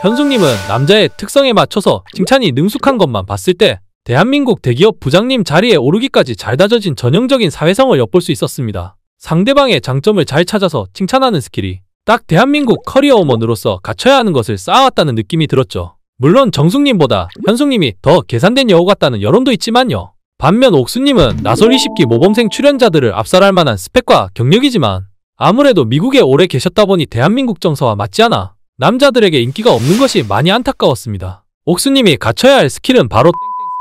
현숙님은 남자의 특성에 맞춰서 칭찬이 능숙한 것만 봤을 때 대한민국 대기업 부장님 자리에 오르기까지 잘 다져진 전형적인 사회성을 엿볼 수 있었습니다. 상대방의 장점을 잘 찾아서 칭찬하는 스킬이 딱 대한민국 커리어 우먼으로서 갖춰야 하는 것을 쌓아왔다는 느낌이 들었죠. 물론 정숙님보다 현숙님이 더 계산된 여우 같다는 여론도 있지만요. 반면 옥수님은 나솔 20기 모범생 출연자들을 압살할 만한 스펙과 경력이지만 아무래도 미국에 오래 계셨다 보니 대한민국 정서와 맞지 않아 남자들에게 인기가 없는 것이 많이 안타까웠습니다. 옥수님이 갖춰야 할 스킬은 바로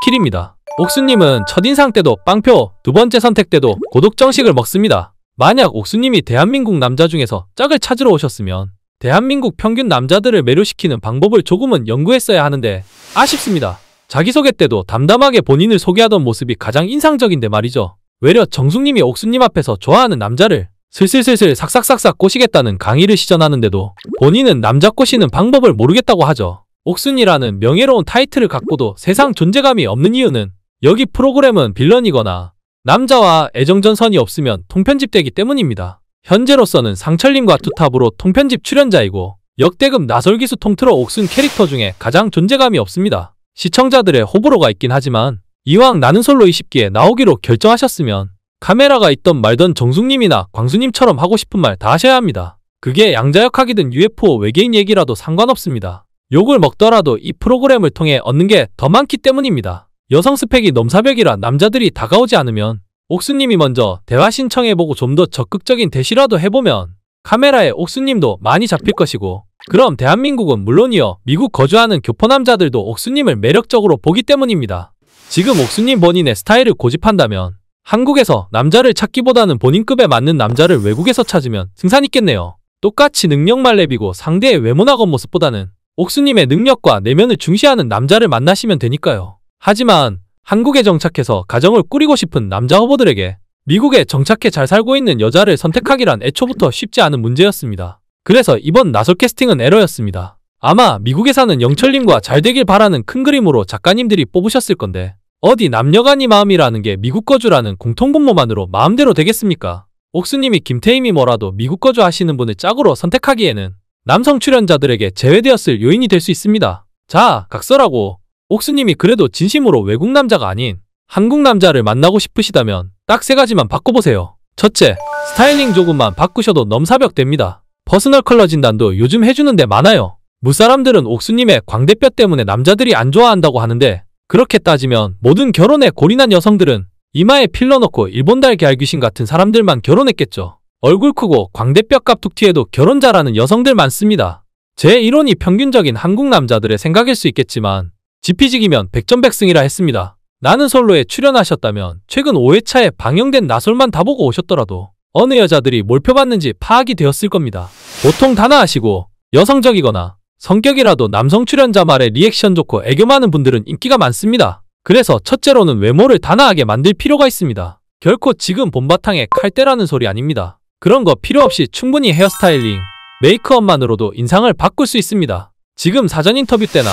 스킬입니다. 옥수님은 첫인상 때도 빵표, 두 번째 선택 때도 고독정식을 먹습니다. 만약 옥수님이 대한민국 남자 중에서 짝을 찾으러 오셨으면 대한민국 평균 남자들을 매료시키는 방법을 조금은 연구했어야 하는데 아쉽습니다. 자기소개 때도 담담하게 본인을 소개하던 모습이 가장 인상적인데 말이죠. 외려 정숙님이 옥수님 앞에서 좋아하는 남자를 슬슬슬슬 삭삭삭삭 꼬시겠다는 강의를 시전하는데도 본인은 남자 꼬시는 방법을 모르겠다고 하죠. 옥순이라는 명예로운 타이틀을 갖고도 세상 존재감이 없는 이유는 여기 프로그램은 빌런이거나 남자와 애정전선이 없으면 통편집되기 때문입니다. 현재로서는 상철님과 투탑으로 통편집 출연자이고 역대급 나설기수 통틀어 옥순 캐릭터 중에 가장 존재감이 없습니다. 시청자들의 호불호가 있긴 하지만 이왕 나는 솔로 20기에 나오기로 결정하셨으면 카메라가 있던 말던 정숙님이나 광수님처럼 하고 싶은 말 다 하셔야 합니다. 그게 양자역학이든 UFO 외계인 얘기라도 상관없습니다. 욕을 먹더라도 이 프로그램을 통해 얻는 게 더 많기 때문입니다. 여성 스펙이 넘사벽이라 남자들이 다가오지 않으면 옥수님이 먼저 대화 신청해보고 좀 더 적극적인 대시라도 해보면 카메라에 옥수님도 많이 잡힐 것이고 그럼 대한민국은 물론이요 미국 거주하는 교포 남자들도 옥수님을 매력적으로 보기 때문입니다. 지금 옥수님 본인의 스타일을 고집한다면 한국에서 남자를 찾기보다는 본인급에 맞는 남자를 외국에서 찾으면 승산 있겠네요. 똑같이 능력만 랩비고 상대의 외모나 겉모습보다는 옥수님의 능력과 내면을 중시하는 남자를 만나시면 되니까요. 하지만 한국에 정착해서 가정을 꾸리고 싶은 남자 후보들에게 미국에 정착해 잘 살고 있는 여자를 선택하기란 애초부터 쉽지 않은 문제였습니다. 그래서 이번 나솔 캐스팅은 에러였습니다. 아마 미국에 사는 영철님과 잘 되길 바라는 큰 그림으로 작가님들이 뽑으셨을 건데 어디 남녀간이 마음이라는 게 미국 거주라는 공통분모만으로 마음대로 되겠습니까? 옥수님이 김태임이 뭐라도 미국 거주 하시는 분을 짝으로 선택하기에는 남성 출연자들에게 제외되었을 요인이 될 수 있습니다. 자, 각서라고 옥수님이 그래도 진심으로 외국 남자가 아닌 한국 남자를 만나고 싶으시다면 딱 세 가지만 바꿔보세요. 첫째, 스타일링 조금만 바꾸셔도 넘사벽 됩니다. 퍼스널 컬러 진단도 요즘 해주는 데 많아요. 무사람들은 옥수님의 광대뼈 때문에 남자들이 안 좋아한다고 하는데 그렇게 따지면 모든 결혼에 골인한 여성들은 이마에 필러 넣고 일본 달걀귀신 같은 사람들만 결혼했겠죠. 얼굴 크고 광대뼈깝 툭튀해도 결혼 잘하는 여성들 많습니다. 제 이론이 평균적인 한국 남자들의 생각일 수 있겠지만 지피지기면 백전백승이라 했습니다. 나는 솔로에 출연하셨다면 최근 5회차에 방영된 나솔만 다 보고 오셨더라도 어느 여자들이 몰표받는지 파악이 되었을 겁니다. 보통 단아하시고 여성적이거나 성격이라도 남성 출연자 말에 리액션 좋고 애교 많은 분들은 인기가 많습니다. 그래서 첫째로는 외모를 단아하게 만들 필요가 있습니다. 결코 지금 본바탕에 칼대라는 소리 아닙니다. 그런 거 필요 없이 충분히 헤어스타일링, 메이크업만으로도 인상을 바꿀 수 있습니다. 지금 사전 인터뷰 때나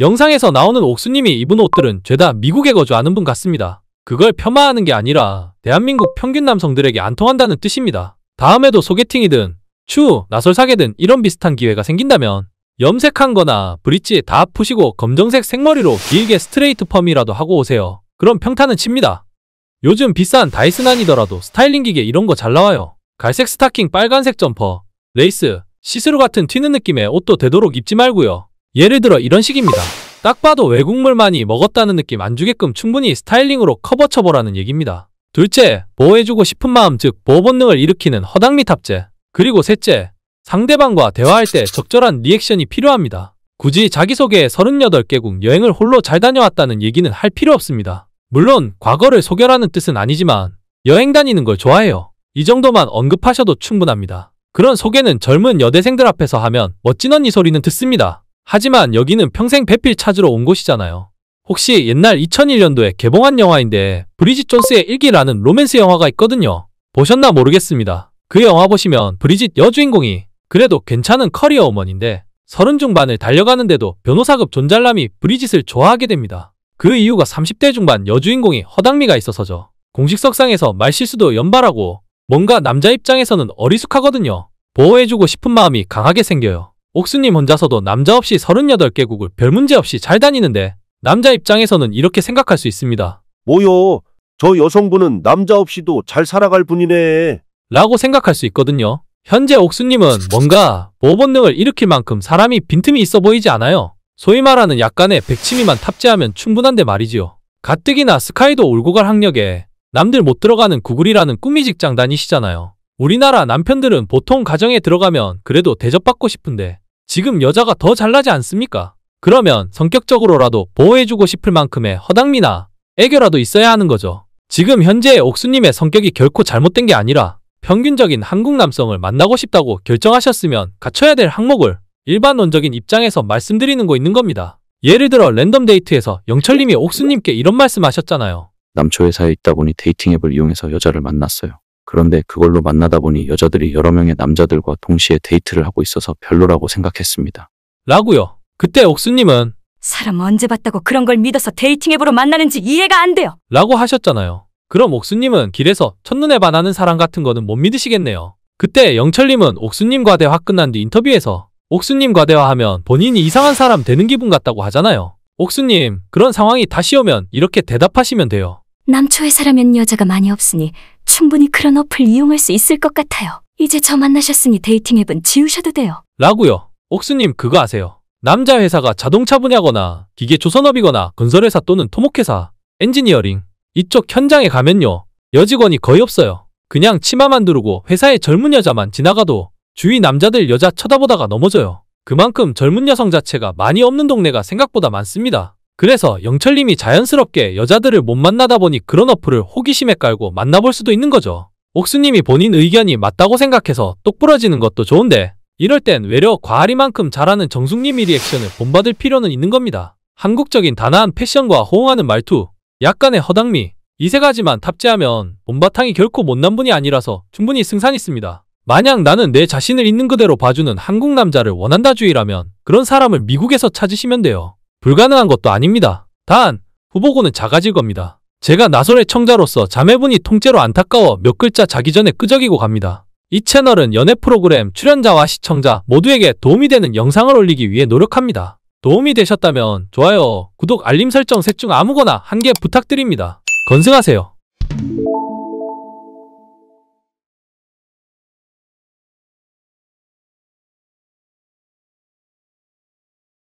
영상에서 나오는 옥수님이 입은 옷들은 죄다 미국에 거주하는 분 같습니다. 그걸 폄하하는 게 아니라 대한민국 평균 남성들에게 안 통한다는 뜻입니다. 다음에도 소개팅이든 추후 나설 사계든 이런 비슷한 기회가 생긴다면 염색한 거나 브릿지 다 푸시고 검정색 생머리로 길게 스트레이트 펌이라도 하고 오세요. 그럼 평타는 칩니다. 요즘 비싼 다이슨 아니더라도 스타일링 기계 이런 거 잘 나와요. 갈색 스타킹 빨간색 점퍼, 레이스, 시스루 같은 튀는 느낌의 옷도 되도록 입지 말고요. 예를 들어 이런 식입니다. 딱 봐도 외국물 많이 먹었다는 느낌 안 주게끔 충분히 스타일링으로 커버 쳐보라는 얘기입니다. 둘째, 보호해주고 싶은 마음 즉 보호 본능을 일으키는 허당미 탑재. 그리고 셋째, 상대방과 대화할 때 적절한 리액션이 필요합니다. 굳이 자기소개에 38개국 여행을 홀로 잘 다녀왔다는 얘기는 할 필요 없습니다. 물론 과거를 소개하는 뜻은 아니지만 여행 다니는 걸 좋아해요. 이 정도만 언급하셔도 충분합니다. 그런 소개는 젊은 여대생들 앞에서 하면 멋진 언니 소리는 듣습니다. 하지만 여기는 평생 배필 찾으러 온 곳이잖아요. 혹시 옛날 2001년도에 개봉한 영화인데 브리짓 존스의 일기라는 로맨스 영화가 있거든요. 보셨나 모르겠습니다. 그 영화 보시면 브리짓 여주인공이 그래도 괜찮은 커리어 어머니인데 서른 중반을 달려가는데도 변호사급 존잘남이 브리짓을 좋아하게 됩니다. 그 이유가 30대 중반 여주인공이 허당미가 있어서죠. 공식석상에서 말실수도 연발하고 뭔가 남자 입장에서는 어리숙하거든요. 보호해주고 싶은 마음이 강하게 생겨요. 옥수님 혼자서도 남자 없이 38개국을 별 문제 없이 잘 다니는데 남자 입장에서는 이렇게 생각할 수 있습니다. 뭐요? 저 여성분은 남자 없이도 잘 살아갈 분이네. 라고 생각할 수 있거든요. 현재 옥수님은 뭔가 모범능을 일으킬 만큼 사람이 빈틈이 있어 보이지 않아요. 소위 말하는 약간의 백치미만 탑재하면 충분한데 말이지요. 가뜩이나 스카이도 올고 갈 학력에 남들 못 들어가는 구글이라는 꿈미 직장 다니시잖아요. 우리나라 남편들은 보통 가정에 들어가면 그래도 대접받고 싶은데 지금 여자가 더 잘나지 않습니까? 그러면 성격적으로라도 보호해주고 싶을 만큼의 허당미나 애교라도 있어야 하는 거죠. 지금 현재 옥수님의 성격이 결코 잘못된 게 아니라 평균적인 한국 남성을 만나고 싶다고 결정하셨으면 갖춰야 될 항목을 일반론적인 입장에서 말씀드리는 거 있는 겁니다. 예를 들어 랜덤 데이트에서 영철님이 옥수님께 이런 말씀하셨잖아요. 남초 회사에 있다 보니 데이팅 앱을 이용해서 여자를 만났어요. 그런데 그걸로 만나다 보니 여자들이 여러 명의 남자들과 동시에 데이트를 하고 있어서 별로라고 생각했습니다. 라고요. 그때 옥수님은 사람 언제 봤다고 그런 걸 믿어서 데이팅 앱으로 만나는지 이해가 안 돼요. 라고 하셨잖아요. 그럼 옥수님은 길에서 첫눈에 반하는 사람 같은 거는 못 믿으시겠네요. 그때 영철님은 옥수님 과대화 끝난 뒤 인터뷰에서 옥수님 과대화하면 본인이 이상한 사람 되는 기분 같다고 하잖아요. 옥수님, 그런 상황이 다시 오면 이렇게 대답하시면 돼요. 남초 회사라면 여자가 많이 없으니 충분히 그런 어플 이용할 수 있을 것 같아요. 이제 저 만나셨으니 데이팅 앱은 지우셔도 돼요. 라고요. 옥수님 그거 아세요? 남자 회사가 자동차 분야거나 기계 조선업이거나 건설회사 또는 토목회사, 엔지니어링, 이쪽 현장에 가면요. 여직원이 거의 없어요. 그냥 치마만 두르고 회사의 젊은 여자만 지나가도 주위 남자들 여자 쳐다보다가 넘어져요. 그만큼 젊은 여성 자체가 많이 없는 동네가 생각보다 많습니다. 그래서 영철님이 자연스럽게 여자들을 못 만나다 보니 그런 어플을 호기심에 깔고 만나볼 수도 있는 거죠. 옥수님이 본인 의견이 맞다고 생각해서 똑부러지는 것도 좋은데 이럴 땐 외려 과하리만큼 잘하는 정숙님이 리액션을 본받을 필요는 있는 겁니다. 한국적인 단아한 패션과 호응하는 말투, 약간의 허당미, 이 세 가지만 탑재하면 몸바탕이 결코 못난 분이 아니라서 충분히 승산이 있습니다. 만약 나는 내 자신을 있는 그대로 봐주는 한국 남자를 원한다주의라면 그런 사람을 미국에서 찾으시면 돼요. 불가능한 것도 아닙니다. 단, 후보군은 작아질 겁니다. 제가 나솔의 청자로서 자매분이 통째로 안타까워 몇 글자 자기 전에 끄적이고 갑니다. 이 채널은 연애 프로그램 출연자와 시청자 모두에게 도움이 되는 영상을 올리기 위해 노력합니다. 도움이 되셨다면 좋아요, 구독, 알림 설정 셋 중 아무거나 한 개 부탁드립니다. 건승하세요.